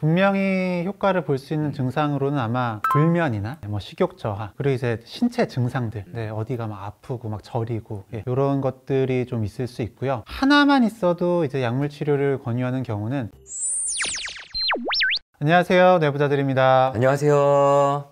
분명히 효과를 볼 수 있는 증상으로는 아마 불면이나 뭐 식욕 저하 그리고 이제 신체 증상들 네, 어디가 막 아프고 막 저리고 예, 이런 것들이 좀 있을 수 있고요 하나만 있어도 이제 약물 치료를 권유하는 경우는 안녕하세요 내부자들입니다 안녕하세요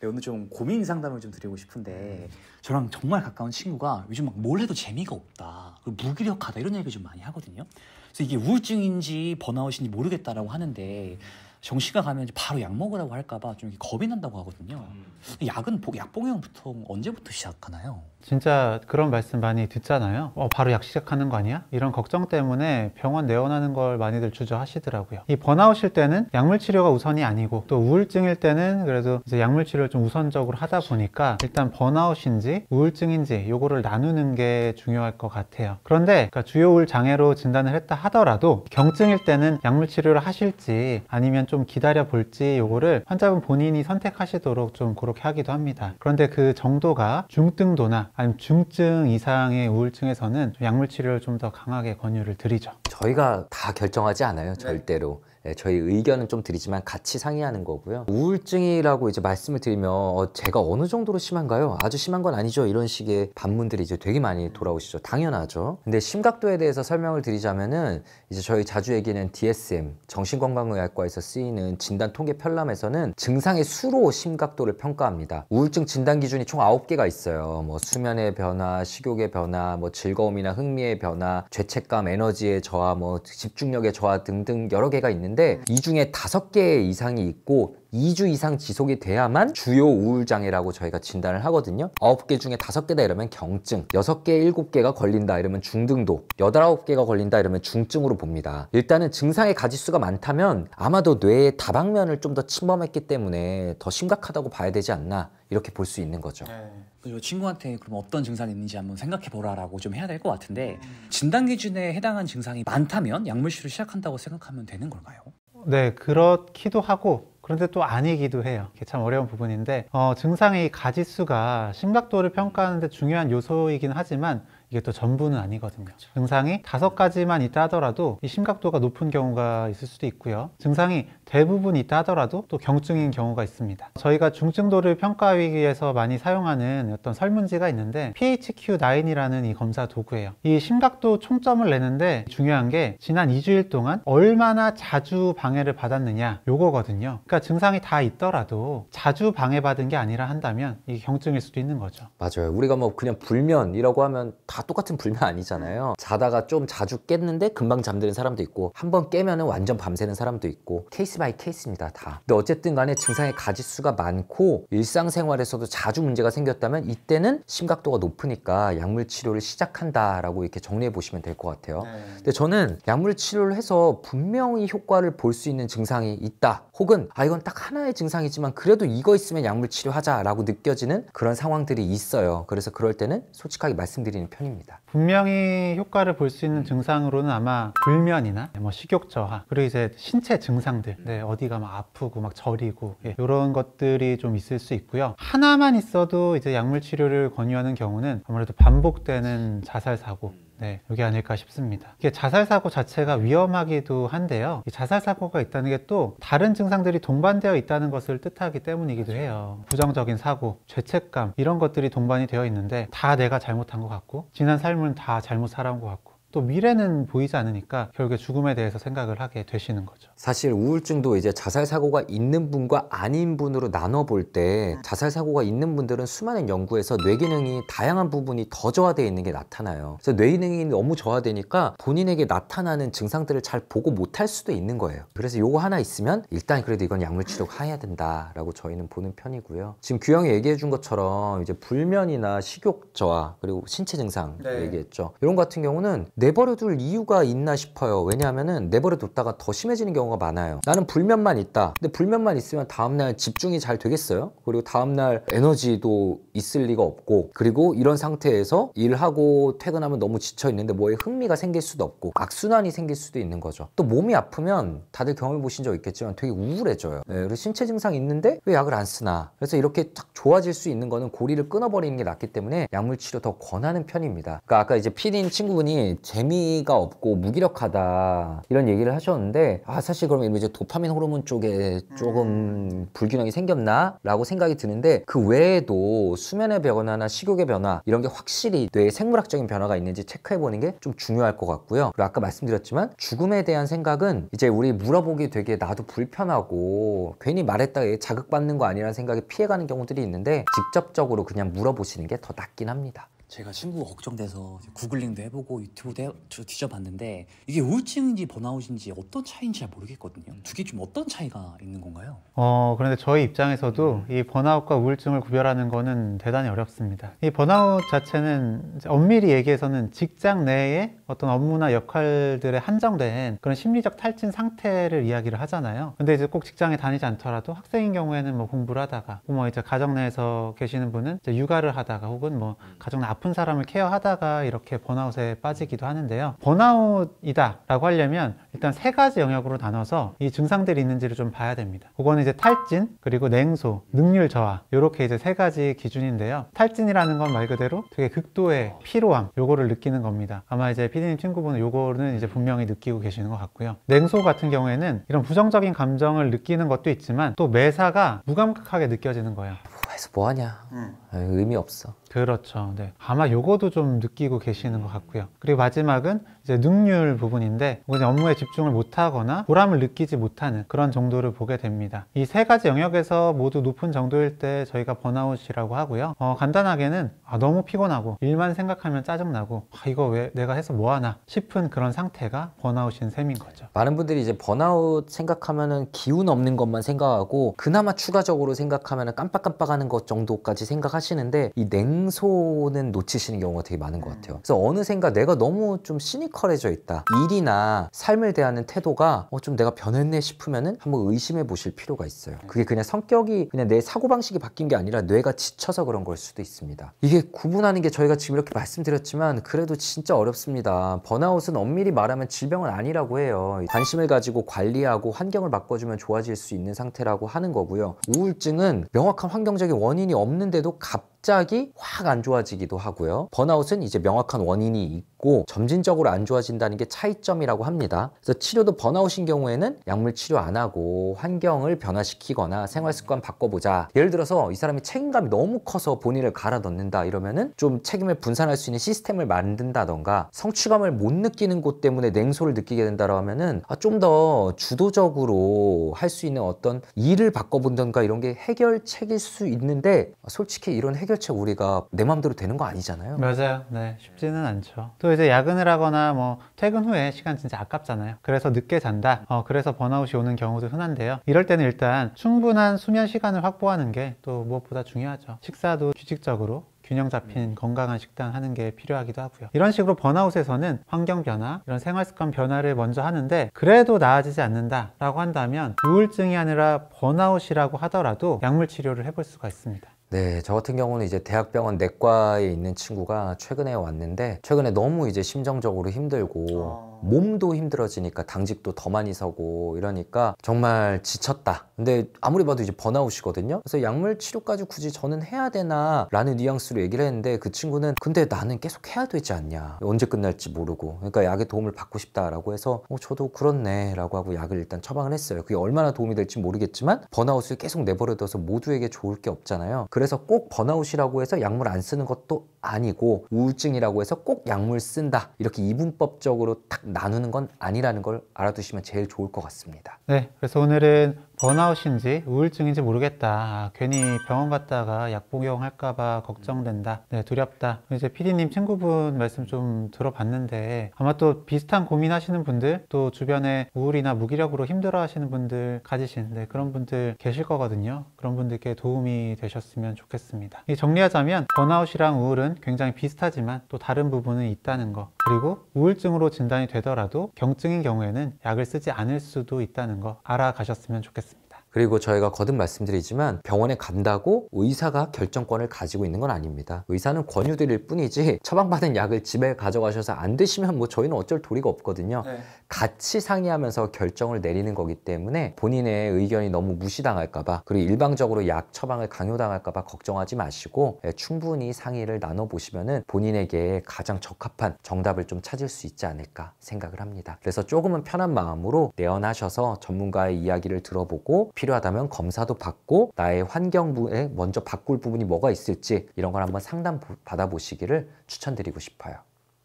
네, 오늘 좀 고민 상담을 좀 드리고 싶은데 저랑 정말 가까운 친구가 요즘 막 뭘 해도 재미가 없다 무기력하다 이런 얘기좀 많이 하거든요. 그래서 이게 우울증인지 번아웃인지 모르겠다라고 하는데 정신과 가면 이제 바로 약 먹으라고 할까봐 좀 겁이 난다고 하거든요. 음. 약은 약봉용 보통 언제부터 시작하나요? 진짜 그런 말씀 많이 듣잖아요. 어, 바로 약 시작하는 거 아니야? 이런 걱정 때문에 병원 내원하는 걸 많이들 주저하시더라고요. 이 번아웃일 때는 약물 치료가 우선이 아니고 또 우울증일 때는 그래도 이제 약물 치료를 좀 우선적으로 하다 보니까 일단 번아웃인지 우울증인지 요거를 나누는 게 중요할 것 같아요. 그런데 그러니까 주요 우울 장애로 진단을 했다 하더라도 경증일 때는 약물 치료를 하실지 아니면 좀 기다려 볼지 요거를 환자분 본인이 선택하시도록 좀 그렇게 하기도 합니다. 그런데 그 정도가 중등도나 아니면 중증 이상의 우울증에서는 약물 치료를 좀 더 강하게 권유를 드리죠. 저희가 다 결정하지 않아요, 절대로. 예, 저희 의견은 좀 드리지만 같이 상의하는 거고요. 우울증이라고 이제 말씀을 드리면 어, 제가 어느 정도로 심한가요? 아주 심한 건 아니죠. 이런 식의 반문들이 이제 되게 많이 돌아오시죠. 당연하죠. 근데 심각도에 대해서 설명을 드리자면은 이제 저희 자주 얘기는 DSM 정신건강의학과에서 쓰이는 진단 통계 편람에서는 증상의 수로 심각도를 평가합니다. 우울증 진단 기준이 총 9개가 있어요. 뭐 수면의 변화, 식욕의 변화, 뭐 즐거움이나 흥미의 변화, 죄책감, 에너지의 저하, 뭐 집중력의 저하 등등 여러 개가 있는 있는데 이 중에 다섯 개 이상이 있고 2주 이상 지속이 돼야만 주요 우울장애라고 저희가 진단을 하거든요. 9개 중에 5개다 이러면 경증, 6개, 7개가 걸린다 이러면 중등도, 8개가 걸린다 이러면 중증으로 봅니다. 일단은 증상의 가지수가 많다면 아마도 뇌의 다방면을 좀 더 침범했기 때문에 더 심각하다고 봐야 되지 않나 이렇게 볼 수 있는 거죠. 네. 그 친구한테 그럼 어떤 증상이 있는지 한번 생각해 보라라고 좀 해야 될 것 같은데 음. 진단 기준에 해당한 증상이 많다면 약물치료 시작한다고 생각하면 되는 걸까요? 네, 그렇기도 하고 그런데 또 아니기도 해요. 이게 참 어려운 부분인데 어, 증상의 가지수가 심각도를 평가하는데 중요한 요소이긴 하지만 이게 또 전부는 아니거든요. 그렇 증상이 다섯 가지만 있다 하더라도 이 심각도가 높은 경우가 있을 수도 있고요. 증상이 대부분 있다 하더라도 또 경증인 경우가 있습니다. 저희가 중증도를 평가하기위해서 많이 사용하는 어떤 설문지가 있는데 PHQ9이라는 이 검사 도구예요. 이 심각도 총점을 내는데 중요한 게 지난 2주일 동안 얼마나 자주 방해를 받았느냐 요거거든요. 그러니까 증상이 다 있더라도 자주 방해받은 게 아니라 한다면 이게 경증일 수도 있는 거죠. 맞아요. 우리가 뭐 그냥 불면이라고 하면 다다 똑같은 불면 아니잖아요 자다가 좀 자주 깼는데 금방 잠드는 사람도 있고 한 번 깨면 은 완전 밤새는 사람도 있고 케이스 바이 케이스입니다 다 근데 어쨌든 간에 증상의 가지수가 많고 일상생활에서도 자주 문제가 생겼다면 이때는 심각도가 높으니까 약물 치료를 시작한다라고 이렇게 정리해 보시면 될 것 같아요 네. 근데 저는 약물 치료를 해서 분명히 효과를 볼 수 있는 증상이 있다 혹은 아 이건 딱 하나의 증상이지만 그래도 이거 있으면 약물 치료하자라고 느껴지는 그런 상황들이 있어요 그래서 그럴 때는 솔직하게 말씀드리는 편이 아닙니다. 분명히 효과를 볼 수 있는 증상으로는 아마 불면이나 뭐 식욕 저하 그리고 이제 신체 증상들 네, 어디가 막 아프고 막 저리고 예, 이런 것들이 좀 있을 수 있고요. 하나만 있어도 이제 약물 치료를 권유하는 경우는 아무래도 반복되는 자살 사고 네, 여기 아닐까 싶습니다. 이게 자살 사고 자체가 위험하기도 한데요. 자살 사고가 있다는 게 또 다른 증상들이 동반되어 있다는 것을 뜻하기 때문이기도 해요. 부정적인 사고, 죄책감 이런 것들이 동반이 되어 있는데 다 내가 잘못한 것 같고 지난 삶은 다 잘못 살아온 것 같고 또 미래는 보이지 않으니까 결국에 죽음에 대해서 생각을 하게 되시는 거죠. 사실 우울증도 이제 자살 사고가 있는 분과 아닌 분으로 나눠 볼 때 자살 사고가 있는 분들은 수많은 연구에서 뇌 기능이 다양한 부분이 더 저하되어 있는 게 나타나요. 그래서 뇌 기능이 너무 저하되니까 본인에게 나타나는 증상들을 잘 보고 못할 수도 있는 거예요. 그래서 요거 하나 있으면 일단 그래도 이건 약물 치료가 해야 된다라고 저희는 보는 편이고요. 지금 규형이 얘기해 준 것처럼 이제 불면이나 식욕 저하 그리고 신체 증상 네. 얘기했죠. 이런 같은 경우는 내버려둘 이유가 있나 싶어요 왜냐하면 내버려뒀다가 더 심해지는 경우가 많아요 나는 불면만 있다 근데 불면만 있으면 다음날 집중이 잘 되겠어요? 그리고 다음날 에너지도 있을 리가 없고 그리고 이런 상태에서 일하고 퇴근하면 너무 지쳐있는데 뭐에 흥미가 생길 수도 없고 악순환이 생길 수도 있는 거죠 또 몸이 아프면 다들 경험해 보신 적 있겠지만 되게 우울해져요 네, 그래서 신체 증상 있는데 왜 약을 안 쓰나 그래서 이렇게 딱 좋아질 수 있는 거는 고리를 끊어버리는 게 낫기 때문에 약물치료 더 권하는 편입니다 그러니까 아까 이제 피디님 친구분이 재미가 없고 무기력하다 이런 얘기를 하셨는데 아 사실 그럼 이제 도파민 호르몬 쪽에 조금 음. 불균형이 생겼나? 라고 생각이 드는데 그 외에도 수면의 변화나 식욕의 변화 이런 게 확실히 뇌의 생물학적인 변화가 있는지 체크해보는 게 좀 중요할 것 같고요 그리고 아까 말씀드렸지만 죽음에 대한 생각은 이제 우리 물어보기 되게 나도 불편하고 괜히 말했다가 자극받는 거 아니라는 생각에 피해가는 경우들이 있는데 직접적으로 그냥 물어보시는 게 더 낫긴 합니다 제가 친구가 걱정돼서 구글링도 해보고 유튜브도 뒤져봤는데 이게 우울증인지 번아웃인지 어떤 차이인지 잘 모르겠거든요. 두 개 좀 어떤 차이가 있는 건가요? 어 그런데 저희 입장에서도 이 번아웃과 우울증을 구별하는 거는 대단히 어렵습니다. 이 번아웃 자체는 엄밀히 얘기해서는 직장 내에 어떤 업무나 역할들에 한정된 그런 심리적 탈진 상태를 이야기를 하잖아요. 근데 이제 꼭 직장에 다니지 않더라도 학생인 경우에는 뭐 공부를 하다가 뭐 이제 가정 내에서 계시는 분은 이제 육아를 하다가 혹은 뭐 가정 내 아픈 사람을 케어하다가 이렇게 번아웃에 빠지기도 하는데요. 번아웃이다 라고 하려면 일단 세 가지 영역으로 나눠서 이 증상들이 있는지를 좀 봐야 됩니다. 그거는 이제 탈진, 그리고 냉소, 능률 저하 이렇게 이제 세 가지 기준인데요. 탈진이라는 건 말 그대로 되게 극도의 피로함 요거를 느끼는 겁니다. 아마 이제 피디님 친구분은 요거는 이제 분명히 느끼고 계시는 것 같고요. 냉소 같은 경우에는 이런 부정적인 감정을 느끼는 것도 있지만 또 매사가 무감각하게 느껴지는 거예요. 회사 뭐하냐? 응. 아, 의미 없어. 그렇죠. 네. 아마 요거도 좀 느끼고 계시는 것 같고요. 그리고 마지막은 이제 능률 부분인데 그냥 업무에 집중을 못하거나 보람을 느끼지 못하는 그런 정도를 보게 됩니다. 이 세 가지 영역에서 모두 높은 정도일 때 저희가 번아웃이라고 하고요. 어, 간단하게는 아, 너무 피곤하고 일만 생각하면 짜증나고 아, 이거 왜 내가 해서 뭐하나 싶은 그런 상태가 번아웃인 셈인 거죠. 많은 분들이 이제 번아웃 생각하면은 기운 없는 것만 생각하고 그나마 추가적으로 생각하면은 깜빡깜빡하는 것 정도까지 생각하 하시는데 이 냉소는 놓치시는 경우가 되게 많은 것 음. 같아요. 그래서 어느샌가 내가 너무 좀 시니컬해져 있다. 일이나 삶을 대하는 태도가 어, 좀 내가 변했네 싶으면은 한번 의심해 보실 필요가 있어요. 음. 그게 그냥 성격이 그냥 내 사고방식이 바뀐 게 아니라 뇌가 지쳐서 그런 걸 수도 있습니다. 이게 구분하는 게 저희가 지금 이렇게 말씀드렸지만 그래도 진짜 어렵습니다. 번아웃은 엄밀히 말하면 질병은 아니라고 해요. 관심을 가지고 관리하고 환경을 바꿔주면 좋아질 수 있는 상태라고 하는 거고요. 우울증은 명확한 환경적인 원인이 없는데도 갑 갑자기 확안 좋아지기도 하고요. 번아웃은 이제 명확한 원인이 있고 점진적으로 안 좋아진다는 게 차이점이라고 합니다. 그래서 치료도 번아웃인 경우에는 약물 치료 안 하고 환경을 변화시키거나 생활 습관 바꿔보자. 예를 들어서 이 사람이 책임감이 너무 커서 본인을 갈아 넣는다 이러면은 좀 책임을 분산할 수 있는 시스템을 만든다던가 성취감을 못 느끼는 곳 때문에 냉소를 느끼게 된다라고 하면은 아, 좀더 주도적으로 할 수 있는 어떤 일을 바꿔본던가 이런 게 해결책일 수 있는데 솔직히 이런 해결 해결책 우리가 내 마음대로 되는 거 아니잖아요. 맞아요. 네, 쉽지는 않죠. 또 이제 야근을 하거나 뭐 퇴근 후에 시간 진짜 아깝잖아요. 그래서 늦게 잔다. 어, 그래서 번아웃이 오는 경우도 흔한데요. 이럴 때는 일단 충분한 수면 시간을 확보하는 게 또 무엇보다 중요하죠. 식사도 규칙적으로 균형 잡힌 음. 건강한 식단 하는 게 필요하기도 하고요. 이런 식으로 번아웃에서는 환경 변화, 이런 생활 습관 변화를 먼저 하는데 그래도 나아지지 않는다라고 한다면 우울증이 아니라 번아웃이라고 하더라도 약물 치료를 해볼 수가 있습니다. 네, 저 같은 경우는 이제 대학병원 내과에 있는 친구가 최근에 왔는데 최근에 너무 이제 심정적으로 힘들고 어... 몸도 힘들어지니까 당직도 더 많이 서고 이러니까 정말 지쳤다. 근데 아무리 봐도 이제 번아웃이거든요. 그래서 약물 치료까지 굳이 저는 해야 되나라는 뉘앙스로 얘기를 했는데 그 친구는 근데 나는 계속 해야 되지 않냐. 언제 끝날지 모르고. 그러니까 약의 도움을 받고 싶다라고 해서 어, 저도 그렇네라고 하고 약을 일단 처방을 했어요. 그게 얼마나 도움이 될지 모르겠지만 번아웃을 계속 내버려둬서 모두에게 좋을 게 없잖아요. 그래서 꼭 번아웃이라고 해서 약물 안 쓰는 것도 아니고 우울증이라고 해서 꼭 약물 쓴다 이렇게 이분법적으로 딱 나누는 건 아니라는 걸 알아두시면 제일 좋을 것 같습니다 네 그래서 오늘은 번아웃인지 우울증인지 모르겠다 괜히 병원 갔다가 약 복용할까봐 걱정된다 네 두렵다 이제 피디님 친구분 말씀 좀 들어봤는데 아마 또 비슷한 고민하시는 분들 또 주변에 우울이나 무기력으로 힘들어하시는 분들 가지신 네, 그런 분들 계실 거거든요 그런 분들께 도움이 되셨으면 좋겠습니다 정리하자면 번아웃이랑 우울은 부분은 굉장히 비슷하지만 또 다른 부분은 있다는 것 그리고 우울증으로 진단이 되더라도 경증인 경우에는 약을 쓰지 않을 수도 있다는 거 알아가셨으면 좋겠습니다. 그리고 저희가 거듭 말씀드리지만 병원에 간다고 의사가 결정권을 가지고 있는 건 아닙니다. 의사는 권유드릴 뿐이지 처방받은 약을 집에 가져가셔서 안 드시면 뭐 저희는 어쩔 도리가 없거든요. 네. 같이 상의하면서 결정을 내리는 거기 때문에 본인의 의견이 너무 무시당할까봐 그리고 일방적으로 약 처방을 강요당할까봐 걱정하지 마시고 예, 충분히 상의를 나눠보시면은 본인에게 가장 적합한 정답을 좀 찾을 수 있지 않을까 생각을 합니다. 그래서 조금은 편한 마음으로 내원하셔서 전문가의 이야기를 들어보고 필요하다면 검사도 받고 나의 환경부에 먼저 바꿀 부분이 뭐가 있을지 이런 걸 한번 상담 받아보시기를 추천드리고 싶어요.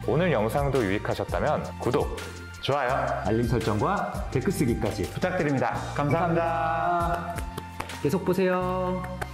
오늘 영상도 유익하셨다면 구독, 좋아요, 알림 설정과 댓글 쓰기까지 부탁드립니다 감사합니다. 감사합니다. 계속 보세요.